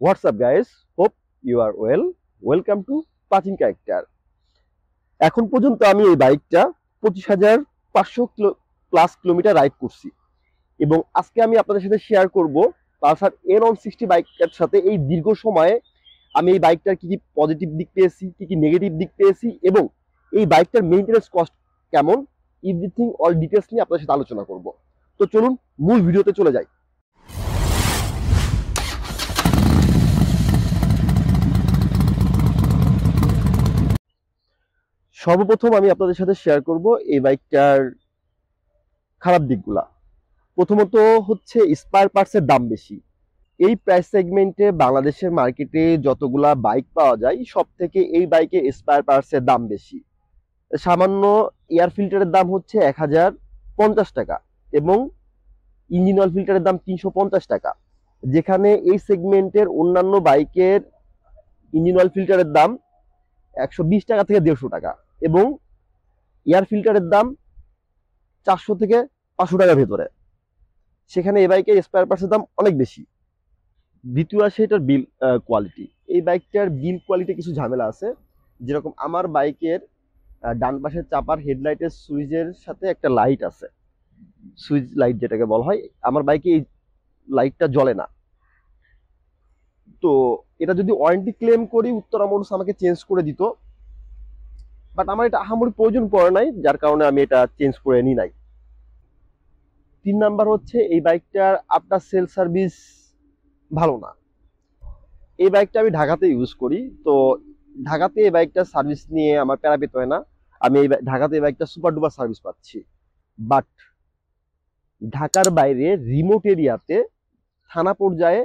WhatsApp guys hope you are well welcome to পাচিং character এখন পর্যন্ত আমি এই বাইকটা পঁচিশ হাজার পাঁচশো কিলো প্লাস কিলোমিটার রাইড করছি এবং আজকে আমি আপনাদের সাথে শেয়ার করব পালসার এন অন সিক্সটি বাইকটার সাথে এই দীর্ঘ সময়ে আমি এই বাইকটার কী কী পজিটিভ দিক পেয়েছি কী কী নেগেটিভ দিক পেয়েছি এবং এই বাইকটার মেনটেন্যান্স কস্ট কেমন ইভরিথিং অল ডিটেলস নিয়ে আপনাদের সাথে আলোচনা করব তো চলুন মূল ভিডিওতে চলে যাই সর্বপ্রথম আমি আপনাদের সাথে শেয়ার করব এই বাইকটার খারাপ দিকগুলা প্রথমত হচ্ছে স্পায়ার পার্টসের দাম বেশি এই প্রাইস সেগমেন্টে বাংলাদেশের মার্কেটে যতগুলা বাইক পাওয়া যায় সব থেকে এই বাইকে স্পায়ার পার্টসের দাম বেশি সামান্য এয়ার ফিল্টারের দাম হচ্ছে এক হাজার পঞ্চাশ টাকা এবং ইঞ্জিন অয়েল ফিল্টারের দাম তিনশো পঞ্চাশ টাকা যেখানে এই সেগমেন্টের অন্যান্য বাইকের ইঞ্জিন অয়েল ফিল্টারের দাম একশো বিশ টাকা থেকে দেড়শো টাকা এবং এয়ার ফিল্টারের দাম চারশো থেকে পাঁচশো টাকার ভেতরে সেখানে এই বাইকের স্পেয়ার পার্টসের দাম অনেক বেশি দ্বিতীয় আসে এটার বিল কোয়ালিটি এই বাইকটার বিল কোয়ালিটি কিছু ঝামেলা আছে যেরকম আমার বাইকের ডান পাশের চাপার হেডলাইটের সুইচের সাথে একটা লাইট আছে সুইচ লাইট যেটাকে বলা হয় আমার বাইকে এই লাইটটা জ্বলে না তো এটা যদি ওয়ারেন্টি ক্লেম করি উত্তরা মোটরস আমাকে চেঞ্জ করে দিত বাট আমার এটা আহামরি প্রয়োজন পড়ে নাই যার কারণে আমি এটা চেঞ্জ করে নিই নাই তিন নাম্বার হচ্ছে এই বাইকটার আপনার সেল সার্ভিস ভালো না এই বাইকটা আমি ঢাকাতে ইউজ করি তো ঢাকাতে এই বাইকটার সার্ভিস নিয়ে আমার প্যারা পেতে হয় না আমি এই ঢাকাতে এই বাইকটা সুপার ডুপার সার্ভিস পাচ্ছি বাট ঢাকার বাইরে রিমোট এরিয়াতে থানা পর্যায়ে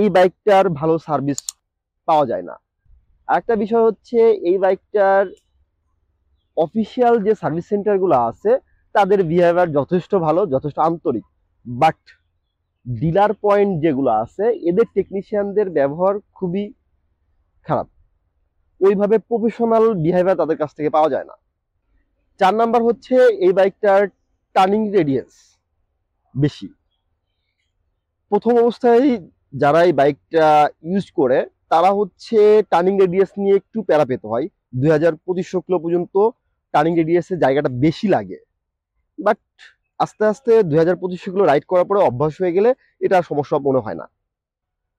এই বাইকটার ভালো সার্ভিস পাওয়া যায় না আরেকটা বিষয় হচ্ছে এই বাইকটার অফিসিয়াল যে সার্ভিস সেন্টারগুলো আছে তাদের বিহেভিয়ার যথেষ্ট ভালো যথেষ্ট আন্তরিক বাট ডিলার পয়েন্ট যেগুলো আছে এদের টেকনিশিয়ানদের ব্যবহার খুবই খারাপ ওইভাবে প্রফেশনাল বিহেভিয়ার তাদের কাছ থেকে পাওয়া যায় না চার নাম্বার হচ্ছে এই বাইকটার টার্নিং রেডিয়েন্স বেশি প্রথম অবস্থায় যারা এই বাইকটা ইউজ করে তারা হচ্ছে টার্নিং রেডিয়াস নিয়ে একটু প্যারা পেতে হয় দুই হাজার পঁচিশশো কিলো পর্যন্ত টার্নিং রেডিয়াসে জায়গাটা বেশি লাগে বাট আস্তে আস্তে দুই হাজার পঁচিশশো কিলো রাইড করার পরে অভ্যাস হয়ে গেলে এটা সমস্যা মনে হয় না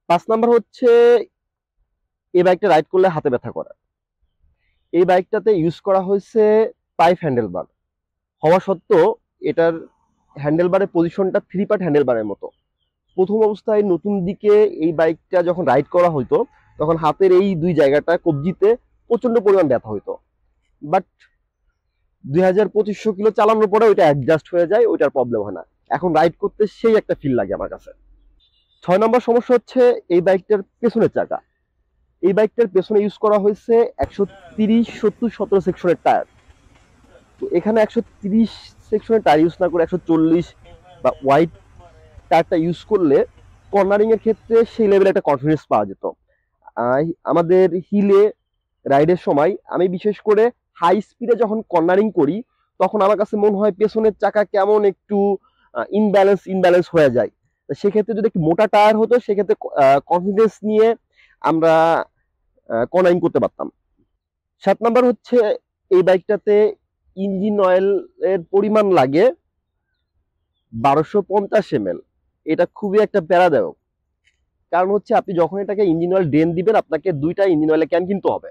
পাঁচ নাম্বার হচ্ছে এই বাইকটা রাইড করলে হাতে ব্যথা করা এই বাইকটাতে ইউজ করা হয়েছে পাইপ হ্যান্ডেলবার হওয়া সত্ত্বেও এটার হ্যান্ডেলবারের পজিশনটা থ্রি পার্ট হ্যান্ডেলবারের মতো প্রথম অবস্থায় নতুন দিকে এই বাইকটা যখন রাইড করা হইতো তখন হাতের এই দুই জায়গাটা কবজিতে প্রচন্ড পরিমাণ ব্যথা হইতো বাট দুই হাজার পঁচিশশো কিলো চালানোর পরে ওইটা অ্যাডজাস্ট হয়ে যায় ওইটার প্রবলেম হয় না এখন রাইড করতে সেই একটা ফিল লাগে আমার কাছে ছয় নম্বর সমস্যা হচ্ছে এই বাইকটার পেছনের চাকা এই বাইকটার পেছনে ইউজ করা হয়েছে একশো তিরিশ সত্তর সতেরো সেকশনের টায়ার তো এখানে একশো তিরিশ সেকশনের টায়ার ইউজ না করে একশো চল্লিশ বা হোয়াইট টায়ারটা ইউজ করলে কর্নারিংয়ের ক্ষেত্রে সেই লেভেলে একটা কনফিডেন্স পাওয়া যেত আমাদের হিলে রাইডের সময় আমি বিশেষ করে হাই স্পিডে যখন কর্নারিং করি তখন আমার কাছে মনে হয় পেছনের চাকা কেমন একটু ইনব্যালেন্স ইনব্যালেন্স হয়ে যায় সেক্ষেত্রে যদি একটু মোটা টায়ার হতো সেক্ষেত্রে কনফিডেন্স নিয়ে আমরা কর্নারিং করতে পারতাম সাত নাম্বার হচ্ছে এই বাইকটাতে ইঞ্জিন অয়েলের পরিমাণ লাগে বারোশো পঞ্চাশ এম এল এটা খুবই একটা প্যারাদায়ক কারণ হচ্ছে আপনি যখন এটাকে ইঞ্জিন অয়েল ড্রেন দিবেন আপনাকে দুইটা ইঞ্জিন অয়েলে ক্যান কিনতে হবে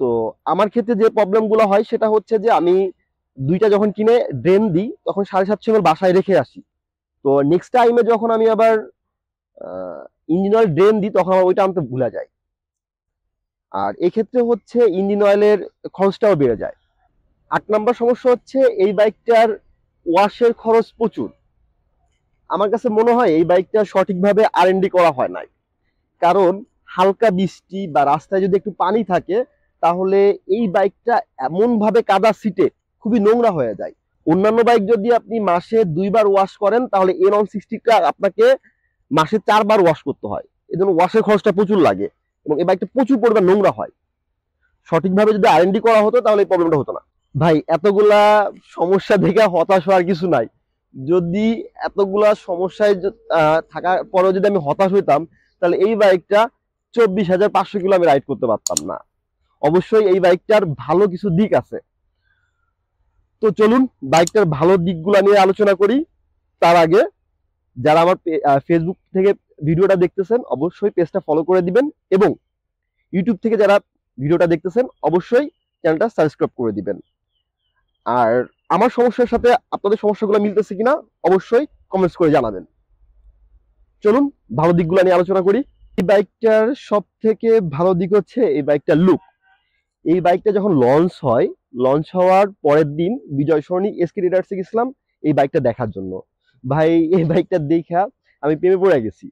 তো আমার ক্ষেত্রে যে প্রবলেমগুলো হয় সেটা হচ্ছে যে আমি দুইটা যখন কিনে ড্রেন দিই তখন সাড়ে সাতশো এমএল বাসায় রেখে আসি তো নেক্সট টাইমে যখন আমি আবার ইঞ্জিন অয়েল ড্রেন দিই তখন আমার ওইটা আনতে ভুলে যায় আর এক্ষেত্রে হচ্ছে ইঞ্জিন অয়েলের খরচটাও বেড়ে যায় আট নম্বর সমস্যা হচ্ছে এই বাইকটার ওয়াশের খরচ প্রচুর আমার কাছে মনে হয় এই বাইকটা সঠিকভাবে আর করা হয় নাই কারণ হালকা বৃষ্টি বা রাস্তায় যদি একটু পানি থাকে তাহলে এই বাইকটা এমনভাবে কাদা সিটে খুবই নোংরা হয়ে যায় অন্যান্য বাইক যদি আপনি মাসে দুইবার ওয়াশ করেন তাহলে এন অন সিক্সটিটা আপনাকে মাসে চারবার ওয়াশ করতে হয় জন্য ওয়াশের খরচটা প্রচুর লাগে এবং এই বাইকটা প্রচুর পরিমাণ নোংরা হয় সঠিকভাবে যদি আর করা হতো তাহলে এই প্রবলেমটা হতো না ভাই এতগুলা সমস্যা দেখে হতাশ হওয়ার কিছু নাই যদি এতগুলা সমস্যায় থাকার পরেও যদি আমি হতাশ হইতাম তাহলে এই বাইকটা চব্বিশ হাজার পাঁচশো কিলো আমি রাইড করতে পারতাম না অবশ্যই এই বাইকটার ভালো কিছু দিক আছে তো চলুন বাইকটার ভালো দিকগুলো নিয়ে আলোচনা করি তার আগে যারা আমার ফেসবুক থেকে ভিডিওটা দেখতেছেন অবশ্যই পেজটা ফলো করে দিবেন এবং ইউটিউব থেকে যারা ভিডিওটা দেখতেছেন অবশ্যই চ্যানেলটা সাবস্ক্রাইব করে দিবেন আর আমার সমস্যার সাথে আপনাদের সমস্যাগুলো মিলতেছে কিনা অবশ্যই কমেন্টস করে জানাবেন চলুন ভালো দিকগুলো নিয়ে আলোচনা করি এই বাইকটার সব থেকে ভালো দিক হচ্ছে এই বাইকটার লুক এই বাইকটা যখন লঞ্চ হয় লঞ্চ হওয়ার পরের দিন বিজয় সরণি এসকে রিডার্সে গেছিলাম এই বাইকটা দেখার জন্য ভাই এই বাইকটা দেখা আমি প্রেমে পড়ে গেছি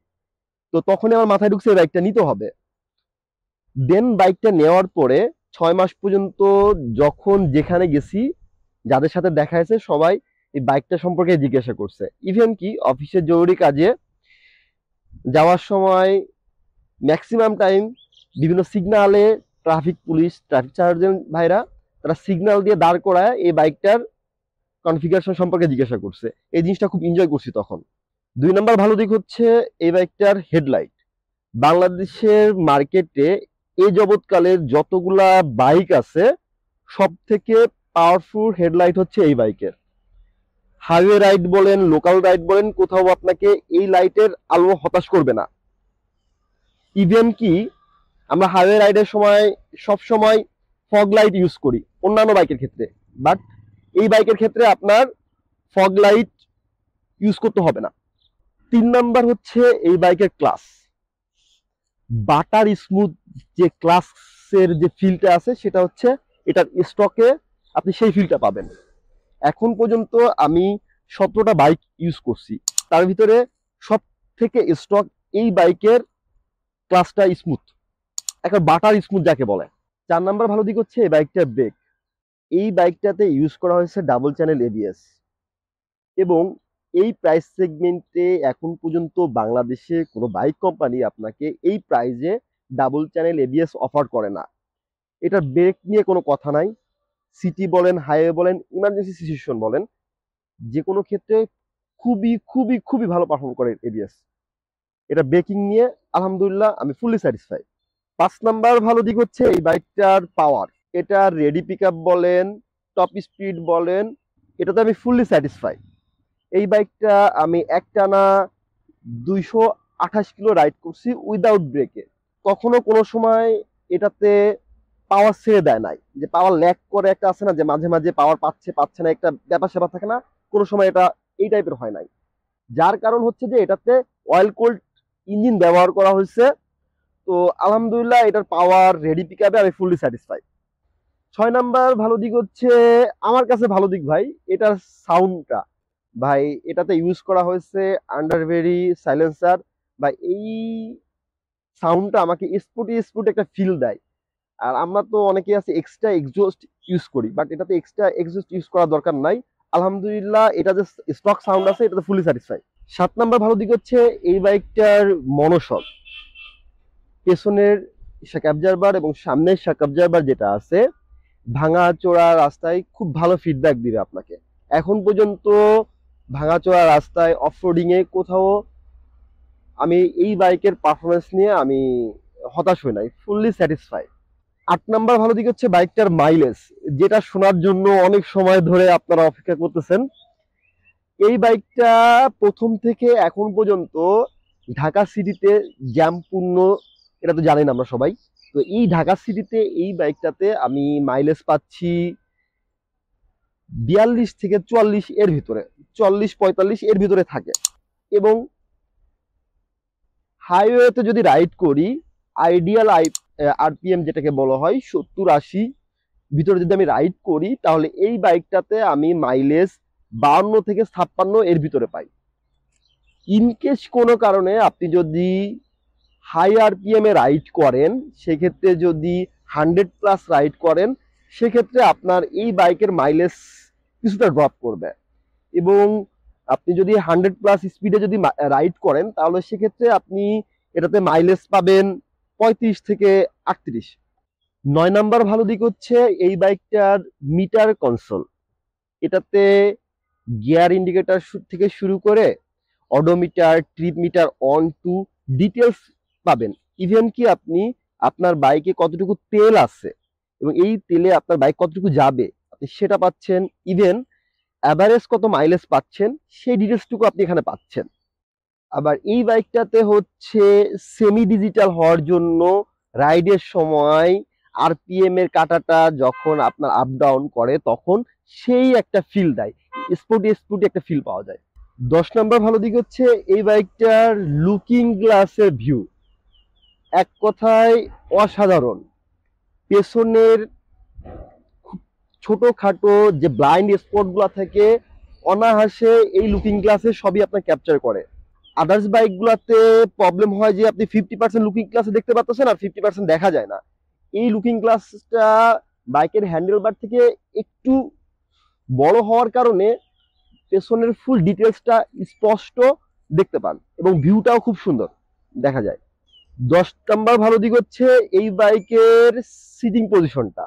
তো তখনই আমার মাথায় ঢুকছে এই বাইকটা নিতে হবে দেন বাইকটা নেওয়ার পরে ছয় মাস পর্যন্ত যখন যেখানে গেছি যাদের সাথে দেখা হয়েছে সবাই এই বাইকটা সম্পর্কে জিজ্ঞাসা করছে ইভেন কি অফিসের জরুরি কাজে যাওয়ার সময় ম্যাক্সিমাম টাইম বিভিন্ন সিগনালে ট্রাফিক পুলিশ ট্রাফিক চার্জন ভাইরা তারা সিগনাল দিয়ে দাঁড় করায় এই বাইকটার কনফিগারেশন সম্পর্কে জিজ্ঞাসা করছে এই জিনিসটা খুব এনজয় করছি তখন দুই নম্বর ভালো দিক হচ্ছে এই বাইকটার হেডলাইট বাংলাদেশের মার্কেটে এ জগৎকালের যতগুলা বাইক আছে সব থেকে পাওয়ারফুল হেডলাইট হচ্ছে এই বাইকের হাইওয়ে রাইড বলেন লোকাল রাইড বলেন কোথাও আপনাকে এই লাইটের আলো হতাশ করবে না ইভেন কি আমরা হাইওয়ে রাইডের সময় সব সময় ফগ লাইট ইউজ করি অন্যান্য বাইকের ক্ষেত্রে বাট এই বাইকের ক্ষেত্রে আপনার ফগ লাইট ইউজ করতে হবে না তিন নাম্বার হচ্ছে এই বাইকের ক্লাস বাটার স্মুথ যে ক্লাসের যে ফিলটা আছে সেটা হচ্ছে এটার স্টকে আপনি সেই ফিলটা পাবেন এখন পর্যন্ত আমি সতেরোটা বাইক ইউজ করছি তার ভিতরে সব থেকে স্টক এই বাইকের ক্লাসটা স্মুথ একটা বাটার স্মুথ যাকে বলে চার নাম্বার ভালো দিক হচ্ছে এই বাইকটার ব্রেক এই বাইকটাতে ইউজ করা হয়েছে ডাবল চ্যানেল এবিএস এবং এই প্রাইস সেগমেন্টে এখন পর্যন্ত বাংলাদেশে কোনো বাইক কোম্পানি আপনাকে এই প্রাইজে ডাবল চ্যানেল এবিএস অফার করে না এটার ব্রেক নিয়ে কোনো কথা নাই সিটি বলেন হাইওয়ে বলেন ইমার্জেন্সি সিচুয়েশন বলেন যে কোনো ক্ষেত্রে খুবই খুবই খুবই ভালো পারফর্ম করে এবিএস এটা ব্রেকিং নিয়ে আলহামদুলিল্লাহ আমি ফুললি স্যাটিসফাই পাঁচ নাম্বার ভালো দিক হচ্ছে এই বাইকটার পাওয়ার এটা রেডি পিক বলেন টপ স্পিড বলেন এটাতে আমি ফুললি স্যাটিসফাই এই বাইকটা আমি একটানা দুইশো আঠাশ কিলো রাইড করছি উইদাউট ব্রেকে কখনো কোনো সময় এটাতে পাওয়ার ছেড়ে দেয় নাই যে পাওয়ার ল্যাক করে একটা আছে না যে মাঝে মাঝে পাওয়ার পাচ্ছে পাচ্ছে না একটা ব্যাপার স্যাপার থাকে না কোনো সময় এটা এই টাইপের হয় নাই যার কারণ হচ্ছে যে এটাতে অয়েল কোল্ড ইঞ্জিন ব্যবহার করা হয়েছে তো আলহামদুলিল্লাহ এটার পাওয়ার রেডি পিক আমি ফুললি স্যাটিসফাই ছয় নাম্বার ভালো দিক হচ্ছে আমার কাছে ভালো দিক ভাই এটার সাউন্ডটা ভাই এটাতে ইউজ করা হয়েছে আন্ডারভেরি সাইলেন্সার বা এই সাউন্ডটা আমাকে স্পুটি স্পুটি একটা ফিল দেয় আর আমরা তো অনেকেই আছে এক্সট্রা এক্সজোস্ট ইউজ করি বাট এটাতে এক্সট্রা এক্সজোস্ট ইউজ করার দরকার নাই আলহামদুলিল্লাহ এটা যে স্টক সাউন্ড আছে এটাতে ফুলি স্যাটিসফাই সাত নাম্বার ভালো দিক হচ্ছে এই বাইকটার মনোসব পেছনের শাক এবং সামনের শাক যেটা আছে ভাঙা চোরা রাস্তায় খুব ভালো ফিডব্যাক দিবে আপনাকে এখন পর্যন্ত ভাঙাচোরা রাস্তায় অফরোডিংয়ে কোথাও আমি এই বাইকের পারফরমেন্স নিয়ে আমি হতাশ হই নাই ফুললি স্যাটিসফাই আট নাম্বার ভালো দিক হচ্ছে বাইকটার মাইলেজ যেটা শোনার জন্য অনেক সময় ধরে আপনারা অপেক্ষা করতেছেন এই বাইকটা প্রথম থেকে এখন পর্যন্ত ঢাকা সিটিতে জ্যামপূর্ণ এটা তো জানেন আমরা সবাই তো এই ঢাকা সিটিতে এই বাইকটাতে আমি মাইলেজ পাচ্ছি বিয়াল্লিশ থেকে চুয়াল্লিশ এর ভিতরে চল্লিশ পঁয়তাল্লিশ এর ভিতরে থাকে এবং হাইওয়েতে যদি রাইড করি আইডিয়াল আরপিএম যেটাকে বলা হয় সত্তর আশি ভিতরে যদি আমি রাইড করি তাহলে এই বাইকটাতে আমি মাইলেজ বাউন্ন থেকে ছাপ্পান্ন এর ভিতরে পাই ইনকেস কোনো কারণে আপনি যদি হাই আরপিএম এ রাইড করেন সেক্ষেত্রে যদি হান্ড্রেড প্লাস রাইড করেন সেক্ষেত্রে আপনার এই বাইকের মাইলেজ কিছুটা ড্রপ করবে এবং আপনি যদি হান্ড্রেড প্লাস স্পিডে যদি রাইড করেন তাহলে সেক্ষেত্রে আপনি এটাতে মাইলেজ পাবেন পঁয়ত্রিশ থেকে আটত্রিশ নয় নাম্বার ভালো দিক হচ্ছে এই বাইকটার মিটার কনসোল এটাতে গিয়ার ইন্ডিকেটার থেকে শুরু করে odometer trip meter on to details পাবেন ইভেন কি আপনি আপনার বাইকে কতটুকু তেল আছে এবং এই তেলে আপনার বাইক কতটুকু যাবে আপনি সেটা পাচ্ছেন ইভেন অ্যাভারেজ কত মাইলেজ পাচ্ছেন সেই ডিটেলসটুকু আপনি এখানে পাচ্ছেন আবার এই বাইকটাতে হচ্ছে সেমি ডিজিটাল হওয়ার জন্য রাইডের সময় আরপিএম এর কাটাটা যখন আপনার আপ ডাউন করে তখন সেই একটা ফিল দেয় স্পোর্টি স্পোর্টি একটা ফিল পাওয়া যায় দশ নম্বর ভালো দিক হচ্ছে এই বাইকটার লুকিং গ্লাসের ভিউ এক কথায় অসাধারণ পেছনের খাটো যে ব্লাইন্ড স্পটগুলো থাকে অনাহাসে এই লুকিং গ্লাসে সবই আপনার ক্যাপচার করে আদার্স বাইকগুলোতে প্রবলেম হয় যে আপনি ফিফটি পার্সেন্ট লুকিং ক্লাসে দেখতে পাচ্ছেন আর ফিফটি পার্সেন্ট দেখা যায় না এই লুকিং ক্লাসটা বাইকের হ্যান্ডেল বার থেকে একটু বড় হওয়ার কারণে পেছনের ফুল ডিটেলসটা স্পষ্ট দেখতে পান এবং ভিউটাও খুব সুন্দর দেখা যায় দশ নম্বর ভালো দিক হচ্ছে এই বাইকের সিটিং পজিশনটা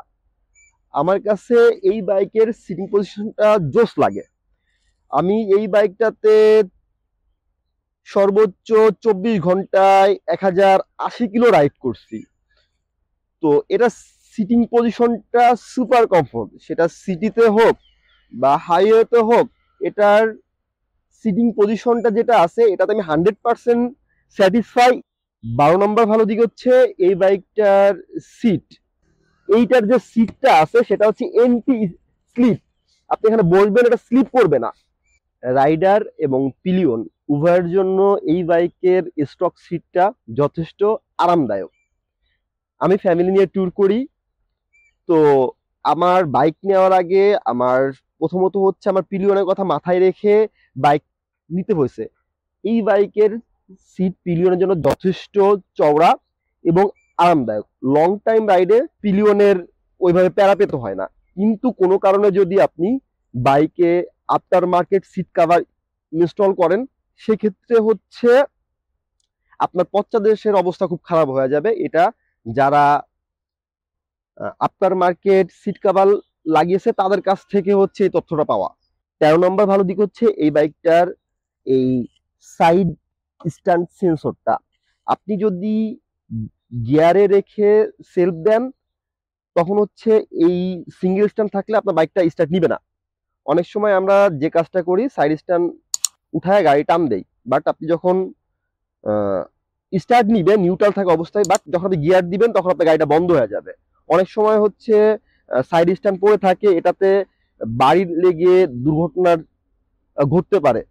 আমার কাছে এই বাইকের সিটিং পজিশনটা জোস লাগে আমি এই বাইকটাতে সর্বোচ্চ চব্বিশ ঘন্টায় এক হাজার আশি কিলো রাইড করছি তো এটা সিটিং পজিশনটা সুপার কমফোর্ট সেটা সিটিতে হোক বা হাইওয়েতে হোক এটার সিটিং পজিশনটা যেটা আছে এটাতে আমি হান্ড্রেড পারসেন্ট স্যাটিসফাই বারো নম্বর ভালো দিক হচ্ছে এই বাইকটার সিট এইটার যে সিটটা আছে সেটা হচ্ছে এন্টি স্লিপ আপনি এখানে বসবেন এটা স্লিপ করবে না রাইডার এবং পিলিয়ন উভয়ের জন্য এই বাইকের স্টক সিটটা যথেষ্ট আরামদায়ক আমি ফ্যামিলি নিয়ে ট্যুর করি তো আমার বাইক নেওয়ার আগে আমার প্রথমত হচ্ছে আমার পিলিয়নের কথা মাথায় রেখে বাইক নিতে হয়েছে এই বাইকের সিট পিলিয়নের জন্য যথেষ্ট চওড়া এবং আরামদায়ক লং টাইম রাইডে পিলিয়নের ওইভাবে প্যারা পেতে হয় না কিন্তু কোনো কারণে যদি আপনি বাইকে after market seat cover install করেন সেক্ষেত্রে হচ্ছে আপনার পচ্চাদেশের অবস্থা খুব খারাপ হয়ে যাবে এটা যারা আফটার মার্কেট সিট কাভার লাগিয়েছে তাদের কাছ থেকে হচ্ছে এই তথ্যটা পাওয়া তেরো নম্বর ভালো দিক হচ্ছে এই বাইকটার এই সাইড স্ট্যান্ড সেন্সরটা আপনি যদি গিয়ারে রেখে সেলফ দেন তখন হচ্ছে এই সিঙ্গেল স্ট্যান্ড থাকলে আপনার বাইকটা স্টার্ট নিবে না অনেক সময় আমরা যে কাজটা করি সাইড স্ট্যান্ড উঠায় গাড়ি টান দেই বাট আপনি যখন স্টার্ট নিবেন নিউট্রাল থাকা অবস্থায় বাট যখন আপনি গিয়ার দিবেন তখন আপনার গাড়িটা বন্ধ হয়ে যাবে অনেক সময় হচ্ছে সাইড স্ট্যান্ড পড়ে থাকে এটাতে বাড়ি লেগে দুর্ঘটনার ঘটতে পারে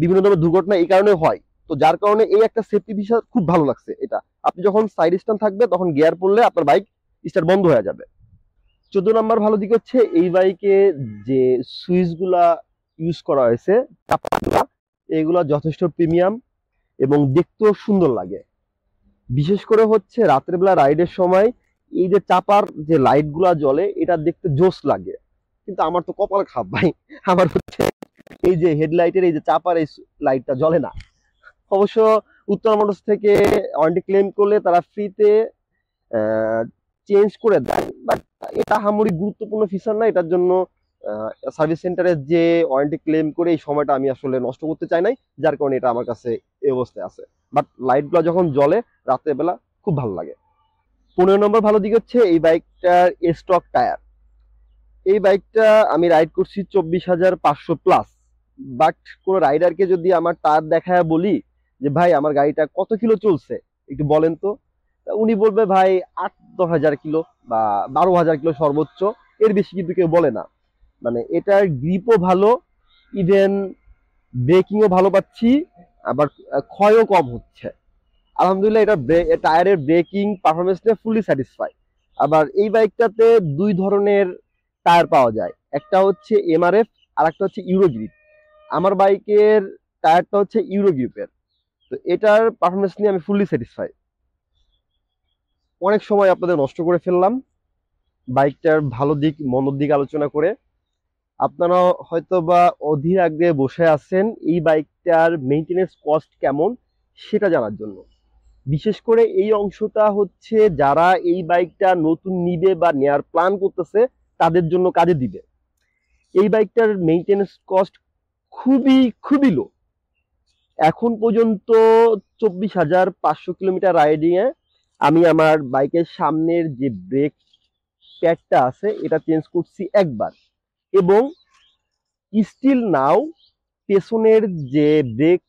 বিভিন্ন ধরনের দুর্ঘটনা এই কারণে হয় তো যার কারণে এই একটা সেফটি ফিচার খুব ভালো লাগছে এটা আপনি যখন সাইড স্ট্যান্ড থাকবে তখন গিয়ার পড়লে আপনার বাইক স্টার্ট বন্ধ হয়ে যাবে চোদ্দ নম্বর ভালো দিক হচ্ছে এই বাইকে যে সুইচগুলা ইউজ করা হয়েছে এগুলা যথেষ্ট প্রিমিয়াম এবং দেখতেও সুন্দর লাগে বিশেষ করে হচ্ছে রাত্রেবেলা রাইডের সময় এই যে চাপার যে লাইটগুলা জ্বলে এটা দেখতে জোস লাগে কিন্তু আমার তো কপাল খাপ ভাই আমার হচ্ছে এই যে হেডলাইটের এই যে চাপার এই লাইটটা জ্বলে না অবশ্য উত্তর মোটরস থেকে ওয়ারেন্টি ক্লেম করলে তারা ফ্রিতে চেঞ্জ করে দেয় বাট এটা হামুরি গুরুত্বপূর্ণ ফিচার না এটার জন্য সার্ভিস সেন্টারের যে ওয়ারেন্টি ক্লেম করে এই সময়টা আমি আসলে নষ্ট করতে চাই নাই যার কারণে এটা আমার কাছে এই অবস্থায় আছে বাট লাইটগুলো যখন জ্বলে বেলা খুব ভালো লাগে পনেরো নম্বর ভালো দিক হচ্ছে এই বাইকটার স্টক টায়ার এই বাইকটা আমি রাইড করছি চব্বিশ হাজার পাঁচশো প্লাস বাট কোনো রাইডারকে যদি আমার টায়ার দেখায় বলি যে ভাই আমার গাড়িটা কত কিলো চলছে একটু বলেন তো উনি বলবে ভাই আট দশ হাজার কিলো বা বারো হাজার কিলো সর্বোচ্চ এর বেশি কিন্তু কেউ বলে না মানে এটার গ্রিপও ভালো ইভেন ব্রেকিংও ভালো পাচ্ছি আবার ক্ষয়ও কম হচ্ছে আলহামদুলিল্লাহ এটা টায়ারের ব্রেকিং পারফরমেন্স নিয়ে ফুলি স্যাটিসফাই আবার এই বাইকটাতে দুই ধরনের টায়ার পাওয়া যায় একটা হচ্ছে এমআরএফ আর একটা হচ্ছে ইউরোগ্রিপ আমার বাইকের টায়ারটা হচ্ছে ইউরোগ্রিপের তো এটার পারফরমেন্স নিয়ে আমি ফুলি স্যাটিসফাই অনেক সময় আপনাদের নষ্ট করে ফেললাম বাইকটার ভালো দিক মন্দ দিক আলোচনা করে আপনারা হয়তো বা অধীর আগ্রহে বসে আছেন এই বাইকটার মেনটেন্স কস্ট কেমন সেটা জানার জন্য বিশেষ করে এই অংশটা হচ্ছে যারা এই বাইকটা নতুন নিবে বা নেয়ার প্ল্যান করতেছে তাদের জন্য কাজে দিবে এই বাইকটার মেনটেন্স কস্ট খুবই খুবই লো এখন পর্যন্ত চব্বিশ হাজার পাঁচশো কিলোমিটার রাইডিংয়ে আমি আমার বাইকের সামনের যে ব্রেক প্যাডটা আছে এটা চেঞ্জ করছি একবার এবং স্টিল নাও পেছনের যে ব্রেক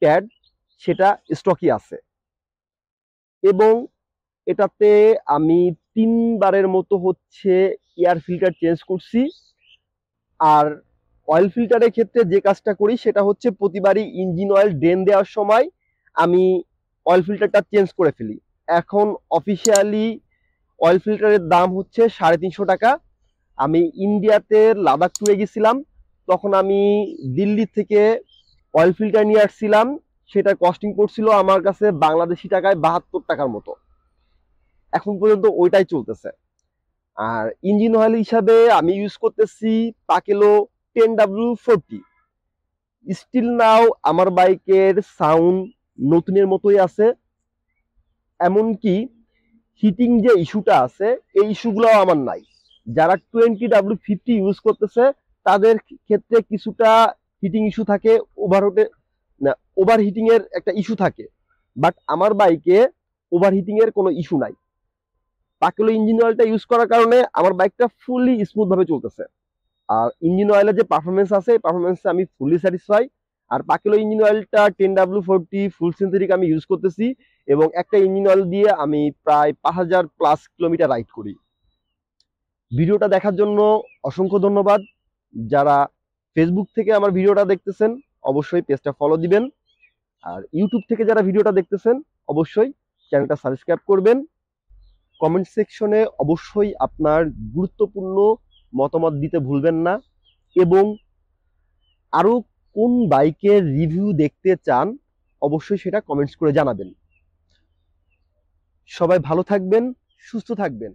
প্যাড সেটা স্টকই আছে এবং এটাতে আমি তিনবারের মতো হচ্ছে এয়ার ফিল্টার চেঞ্জ করছি আর অয়েল ফিল্টারের ক্ষেত্রে যে কাজটা করি সেটা হচ্ছে প্রতিবারই ইঞ্জিন অয়েল ড্রেন দেওয়ার সময় আমি অয়েল ফিল্টারটা চেঞ্জ করে ফেলি এখন অফিসিয়ালি অয়েল ফিল্টারের দাম হচ্ছে সাড়ে তিনশো টাকা আমি ইন্ডিয়াতে লাদাখ টুয়ে গেছিলাম তখন আমি দিল্লি থেকে অয়েল ফিল্টার নিয়ে আসছিলাম সেটা কস্টিং পড়ছিল আমার কাছে বাংলাদেশি টাকায় বাহাত্তর টাকার মতো এখন পর্যন্ত ওইটাই চলতেছে আর ইঞ্জিন অয়েল হিসাবে আমি ইউজ করতেছি Pakelo ten W forty still now আমার বাইকের সাউন্ড নতুনের মতোই আছে এমনকি হিটিং যে ইস্যুটা আছে এই ইস্যুগুলো আমার নাই যারা টোয়েন্টি ডাব্লিউ ফিফটি ইউজ করতেছে তাদের ক্ষেত্রে কিছুটা হিটিং ইস্যু থাকে না ওভার হিটিংয়ের একটা ইস্যু থাকে বাট আমার বাইকে ওভার হিটিংয়ের কোনো ইস্যু নাই পাকেলো ইঞ্জিন অয়েলটা ইউজ করার কারণে আমার বাইকটা ফুলি স্মুথভাবে চলতেছে আর ইঞ্জিন অয়েলের যে পারফরমেন্স আছে এই পারফরমেন্সে আমি ফুলি স্যাটিসফাই আর পাকিলো ইঞ্জিন অয়েলটা ten W forty full synthetic আমি ইউজ করতেছি এবং একটা ইঞ্জিন অয়েল দিয়ে আমি প্রায় পাঁচ হাজার প্লাস কিলোমিটার রাইড করি ভিডিওটা দেখার জন্য অসংখ্য ধন্যবাদ যারা ফেসবুক থেকে আমার ভিডিওটা দেখতেছেন অবশ্যই পেজটা ফলো দিবেন আর ইউটিউব থেকে যারা ভিডিওটা দেখতেছেন অবশ্যই চ্যানেলটা সাবস্ক্রাইব করবেন কমেন্ট সেকশনে অবশ্যই আপনার গুরুত্বপূর্ণ মতামত দিতে ভুলবেন না এবং আরও কোন বাইকের রিভিউ দেখতে চান অবশ্যই সেটা কমেন্টস করে জানাবেন সবাই ভালো থাকবেন সুস্থ থাকবেন